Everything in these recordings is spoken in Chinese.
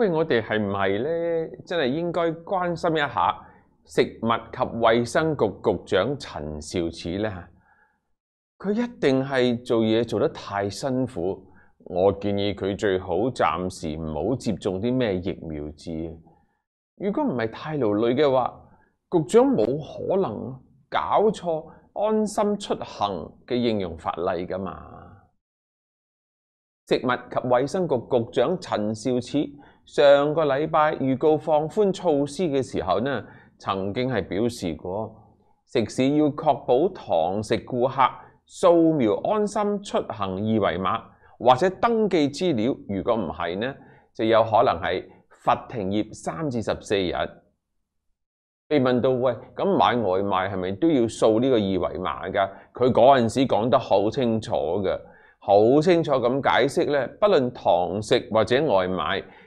喂，我哋系唔系咧？真系應該關心一下食物及衛生局局長陳肇始咧嚇。佢一定係做嘢做得太辛苦，我建議佢最好暫時唔好接種啲咩疫苗字。如果唔係太勞累嘅話，局長冇可能搞錯安心出行嘅應用法例噶嘛。食物及衛生局局長陳肇始。上個禮拜預告放寬措施嘅時候呢，曾經係表示過食肆要確保堂食顧客掃描安心出行二維碼或者登記資料。如果唔係呢，就有可能係罰停業三至十四日。被問到喂，咁買外賣係咪都要掃呢個二維碼㗎？佢嗰陣時講得好清楚㗎，好清楚咁解釋呢，不論堂食或者外賣。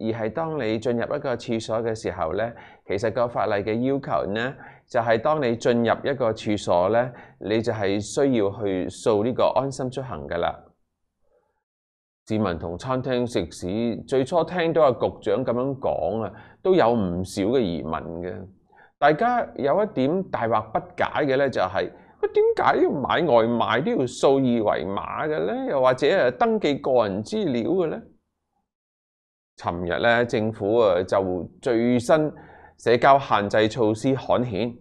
而係當你進入一個廁所嘅時候咧，其實個法例嘅要求咧，就係當你進入一個廁所咧，你就係需要去掃呢個安心出行噶啦。市民同餐廳食肆最初聽到阿局長咁樣講啊，都有唔少嘅疑問嘅。大家有一點大惑不解嘅咧，就係佢點解要買外賣都要掃二維碼嘅咧？又或者啊，登記個人資料嘅咧？尋日咧，政府啊就最新社交限制措施罕顯，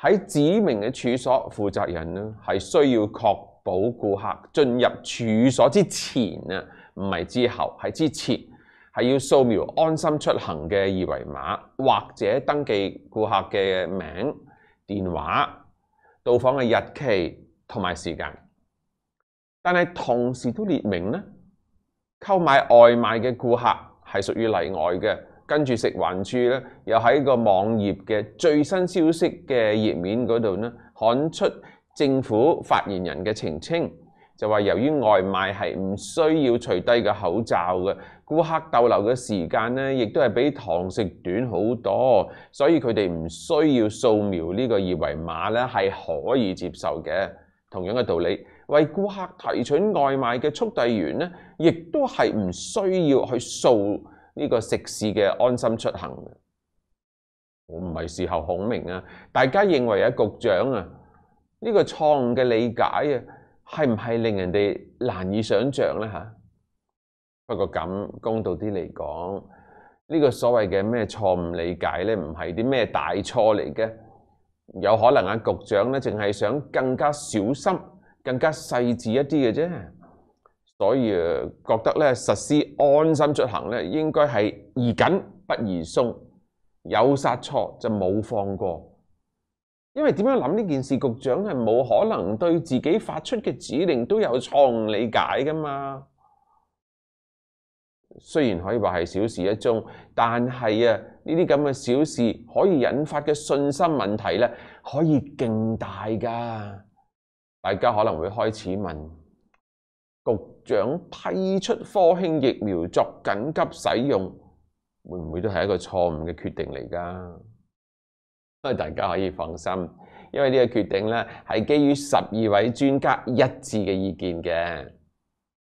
喺指明嘅處所負責人咧，係需要確保顧客進入處所之前啊，唔係之後，係之前係要掃描安心出行嘅二維碼或者登記顧客嘅名、電話、到訪嘅日期同埋時間。但係同時都列明咧，購買外賣嘅顧客。係屬於例外嘅，跟住食環署咧，又喺個網頁嘅最新消息嘅頁面嗰度咧，刊出政府發言人嘅澄清，就話由於外賣係唔需要除低個口罩嘅，顧客逗留嘅時間咧，亦都係比堂食短好多，所以佢哋唔需要掃描呢個二維碼咧，係可以接受嘅。同樣嘅道理。為顧客提取外賣嘅速遞員咧，亦都係唔需要去掃呢個食肆嘅安心出行嘅。我唔係事後孔明啊，大家認為啊，局長啊，呢個錯誤嘅理解啊，係唔係令人哋難以想像咧？嚇，不過咁公道啲嚟講，呢個所謂嘅咩錯誤理解咧，唔係啲咩大錯嚟嘅，有可能啊，局長咧，淨係想更加小心。更加細緻一啲嘅啫，所以覺得咧實施安心出行咧應該係宜緊不宜鬆，有殺錯就冇放過。因為點樣諗呢件事？局長係冇可能對自己發出嘅指令都有錯誤理解噶嘛。雖然可以話係小事一宗，但係啊呢啲咁嘅小事可以引發嘅信心問題咧，可以勁大㗎。大家可能會開始問，局長批出科興疫苗作緊急使用，會唔會都係一個錯誤嘅決定嚟？噶，但係大家可以放心，因為呢個決定咧係基於十二位專家一致嘅意見嘅。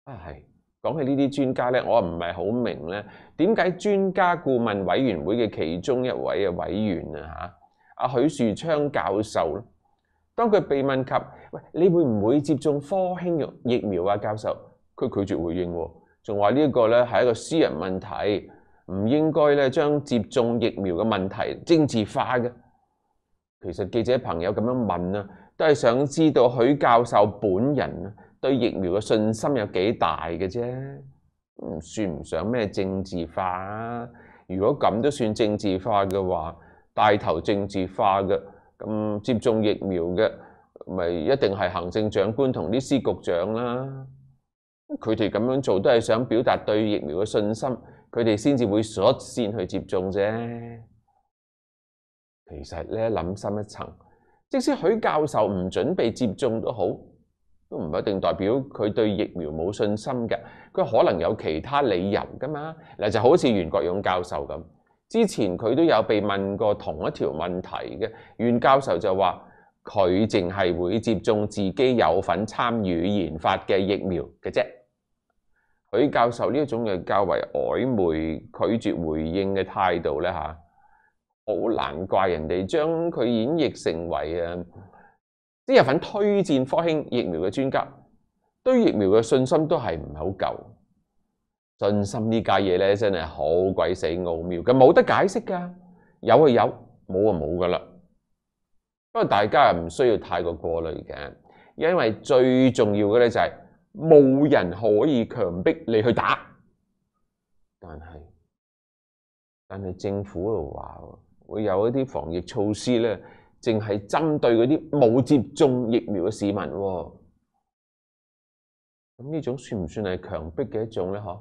啊，係講起呢啲專家咧，我唔係好明咧點解專家顧問委員會嘅其中一位嘅委員啊，嚇，阿許樹昌教授。當佢被問及喂，你會唔會接種科興疫苗啊？教授佢拒絕回應，仲話呢一個咧係一個私人問題，唔應該咧將接種疫苗嘅問題政治化嘅。其實記者朋友咁樣問啊，都係想知道許教授本人對疫苗嘅信心有幾大嘅啫，唔算唔上咩政治化。如果咁都算政治化嘅話，大頭政治化嘅。咁接種疫苗嘅咪一定係行政長官同啲司局長啦，佢哋咁樣做都係想表達對疫苗嘅信心，佢哋先至會率先去接種啫。其實咧諗深一層，即使許教授唔準備接種都好，都唔一定代表佢對疫苗冇信心嘅，佢可能有其他理由噶嘛。嗱就好似袁國勇教授咁。之前佢都有被問過同一條問題嘅袁教授就話：佢淨係會接種自己有份參與研發嘅疫苗嘅啫。許教授呢一種嘅較為曖昧拒絕回應嘅態度咧嚇，好難怪人哋將佢演繹成為啊啲有份推薦科興疫苗嘅專家，對疫苗嘅信心都係唔係好夠。信心呢家嘢咧，真系好鬼死奧妙嘅，冇得解釋噶，有啊有，冇啊冇噶啦。不過大家又唔需要太過過濾嘅，因為最重要嘅咧就係冇人可以強迫你去打。但系但系政府又話，會有一啲防疫措施咧，淨係針對嗰啲冇接種疫苗嘅市民喎。咁呢種算唔算係強迫嘅一種咧？嗬？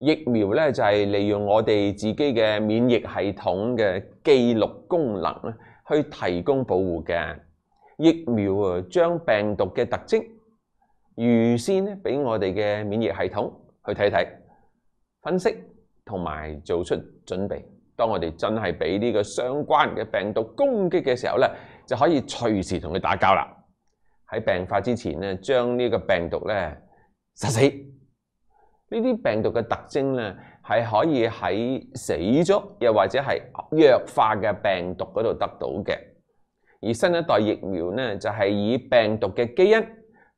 疫苗咧就系利用我哋自己嘅免疫系统嘅记录功能咧，去提供保护嘅疫苗啊，将病毒嘅特征预先咧俾我哋嘅免疫系统去睇睇、分析同埋做出准备。当我哋真系俾呢个相关嘅病毒攻击嘅时候咧，就可以随时同佢打交啦。喺病发之前咧，将呢个病毒咧杀死。呢啲病毒嘅特徵咧，係可以喺死咗又或者係弱化嘅病毒嗰度得到嘅。而新一代疫苗咧，就係以病毒嘅基因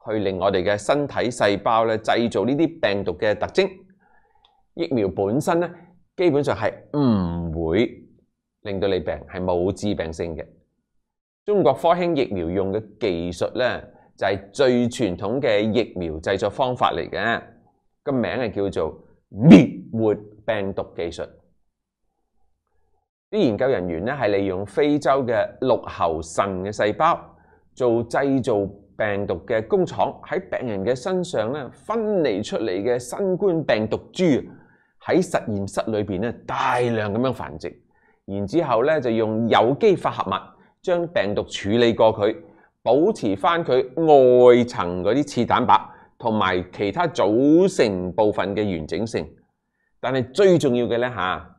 去令我哋嘅身體細胞咧製造呢啲病毒嘅特徵。疫苗本身咧，基本上係唔會令到你病，係冇致病性嘅。中國科興疫苗用嘅技術咧，就係最傳統嘅疫苗製作方法嚟嘅。个名係叫做灭活病毒技术。啲研究人员咧利用非洲嘅綠喉肾嘅细胞做制造病毒嘅工厂，喺病人嘅身上咧分离出嚟嘅新冠病毒株，喺实验室里面咧大量咁樣繁殖，然之后咧就用有机化合物将病毒处理过佢，保持翻佢外层嗰啲刺蛋白。同埋其他組成部分嘅完整性，但系最重要嘅咧嚇，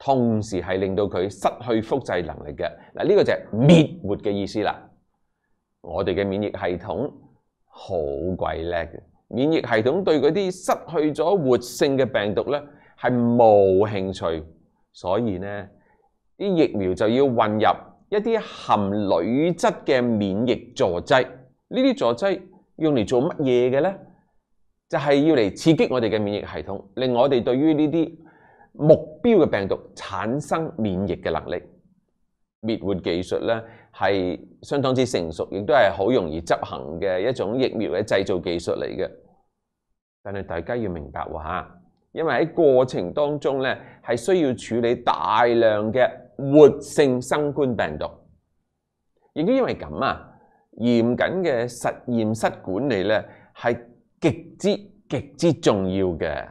同時係令到佢失去複製能力嘅嗱，呢個就係滅活嘅意思啦。我哋嘅免疫系統好鬼叻嘅，免疫系統對嗰啲失去咗活性嘅病毒咧係冇興趣，所以咧啲疫苗就要混入一啲含鋁質嘅免疫助劑，呢啲助劑。用嚟做乜嘢嘅呢？就是、要嚟刺激我哋嘅免疫系统，令我哋对于呢啲目标嘅病毒产生免疫嘅能力。灭活技术咧係相当之成熟，亦都係好容易执行嘅一种疫苗嘅制造技术嚟嘅。但係大家要明白喎因为喺过程当中咧係需要处理大量嘅活性新冠病毒。亦都因为咁啊。严谨嘅实验室管理咧，系极之极之重要嘅，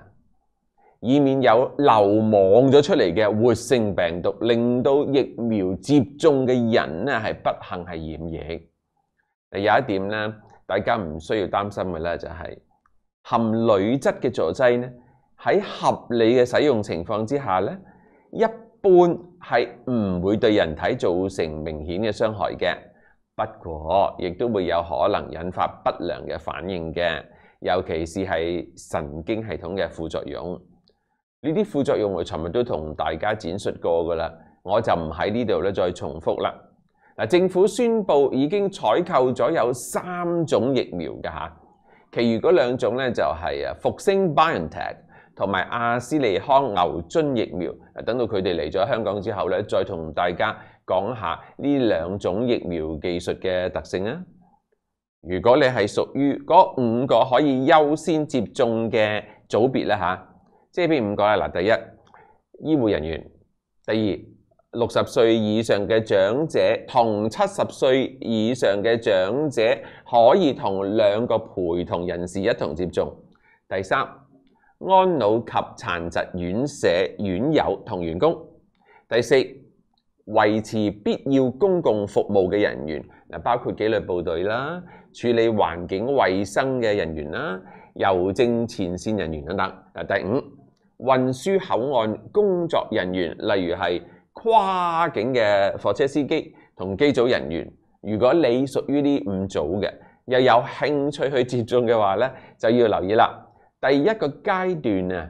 以免有流网咗出嚟嘅活性病毒，令到疫苗接种嘅人咧系不幸系染疫。有一点咧，大家唔需要担心嘅咧就系含铝质嘅助剂咧，喺合理嘅使用情况之下咧，一般系唔会对人体造成明显嘅伤害嘅。不過，亦都會有可能引發不良嘅反應嘅，尤其是係神經系統嘅副作用。呢啲副作用我尋日都同大家展述過噶啦，我就唔喺呢度咧再重複啦。嗱，政府宣布已經採購咗有三種疫苗嘅嚇，其餘嗰兩種咧就係啊復星 Biontech 同埋阿斯利康牛津疫苗。等到佢哋嚟咗香港之後咧，再同大家。講下呢兩種疫苗技術嘅特性啊！如果你係屬於嗰五個可以優先接種嘅組別咧嚇，即係邊五個啦。嗱，第一，醫護人員；第二，六十歲以上嘅長者同七十歲以上嘅長者可以同兩個陪同人士一同接種；第三，安老及殘疾院舍院友同員工；第四。維持必要公共服務嘅人員，嗱包括紀律部隊啦、處理環境衛生嘅人員啦、郵政前線人員等等。嗱，第五，運輸口岸工作人員，例如係跨境嘅貨車司機同機組人員。如果你屬於呢五組嘅，又有興趣去接種嘅話咧，就要留意啦。第一個階段啊。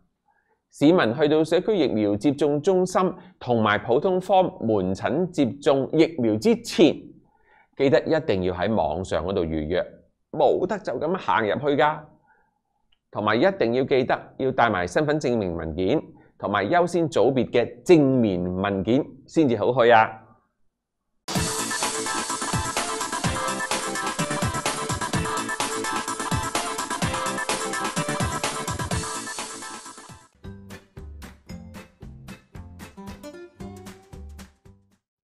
市民去到社區疫苗接種中心同埋普通科門診接種疫苗之前，記得一定要喺網上嗰度預約，冇得就咁行入去噶。同埋一定要記得要帶埋身份證明文件同埋優先組別嘅正面文件先至好去啊！